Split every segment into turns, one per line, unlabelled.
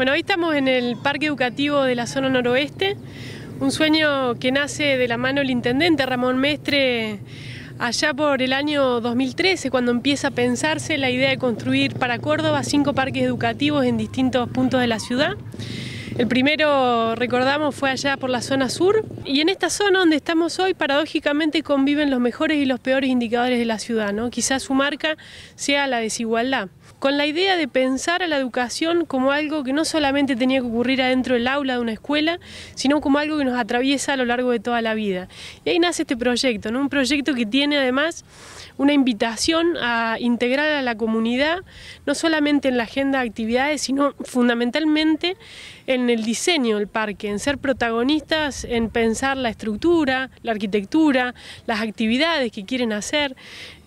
Bueno, hoy estamos en el Parque Educativo de la Zona Noroeste, un sueño que nace de la mano del intendente Ramón Mestre allá por el año 2013, cuando empieza a pensarse la idea de construir para Córdoba cinco parques educativos en distintos puntos de la ciudad. El primero, recordamos, fue allá por la zona sur y en esta zona donde estamos hoy, paradójicamente conviven los mejores y los peores indicadores de la ciudad, ¿no? Quizás su marca sea la desigualdad. Con la idea de pensar a la educación como algo que no solamente tenía que ocurrir adentro del aula de una escuela, sino como algo que nos atraviesa a lo largo de toda la vida. Y ahí nace este proyecto, Un proyecto que tiene además una invitación a integrar a la comunidad, no solamente en la agenda de actividades, sino fundamentalmente en el diseño del parque, en ser protagonistas, en pensar la estructura, la arquitectura, las actividades que quieren hacer.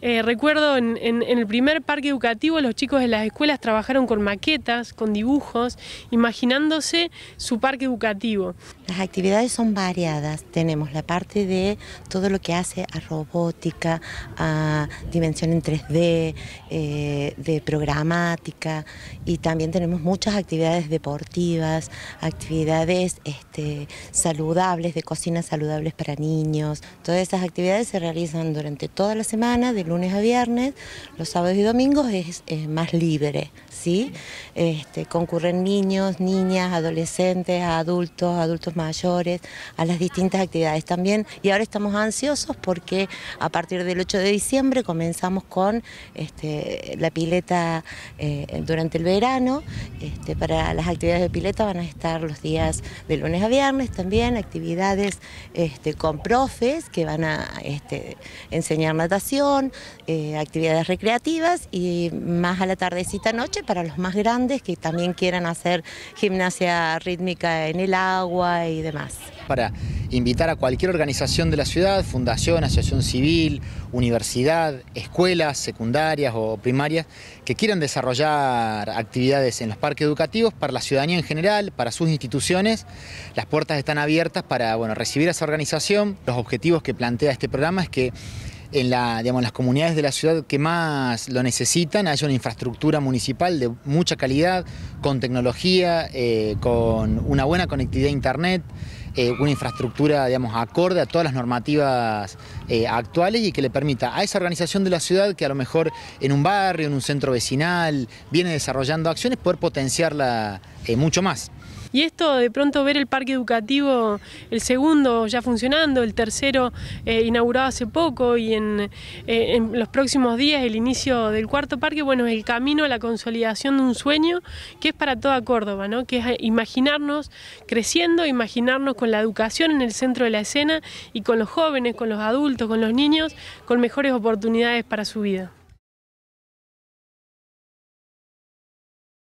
Eh, recuerdo en, el primer parque educativo los chicos de las escuelas trabajaron con maquetas, con dibujos, imaginándose su parque educativo.
Las actividades son variadas. Tenemos la parte de todo lo que hace a robótica, a dimensión en 3D, eh, de programática y también tenemos muchas actividades deportivas, actividades este, saludables, de cocina saludables para niños. Todas esas actividades se realizan durante toda la semana, de lunes a viernes, los sábados y domingos es, más libre, ¿sí? Este, concurren niños, niñas, adolescentes, adultos, adultos mayores, a las distintas actividades también. Y ahora estamos ansiosos porque a partir del 8 de diciembre comenzamos con este, la pileta eh, durante el verano. Este, para las actividades de pileta van a estar los días de lunes a viernes también, actividades con profes que van a enseñar natación, eh, actividades recreativas y más a la tardecita noche para los más grandes que también quieran hacer gimnasia rítmica en el agua y demás.
Para invitar a cualquier organización de la ciudad, fundación, asociación civil, universidad, escuelas secundarias o primarias que quieran desarrollar actividades en los parques educativos para la ciudadanía en general, para sus instituciones, las puertas están abiertas para bueno, recibir a esa organización. Los objetivos que plantea este programa es que en la, digamos, las comunidades de la ciudad que más lo necesitan haya una infraestructura municipal de mucha calidad, con tecnología, eh, con una buena conectividad a Internet, eh, una infraestructura digamos, acorde a todas las normativas eh, actuales y que le permita a esa organización de la ciudad que a lo mejor en un barrio, en un centro vecinal, viene desarrollando acciones, poder potenciarla mucho más.
Y esto de pronto ver el parque educativo, el segundo ya funcionando, el tercero eh, inaugurado hace poco y en, eh, en, los próximos días el inicio del cuarto parque, bueno, es el camino a la consolidación de un sueño que es para toda Córdoba, ¿no? que es eh, imaginarnos creciendo, imaginarnos con la educación en el centro de la escena y con los jóvenes, con los adultos, con los niños, con mejores oportunidades para su vida.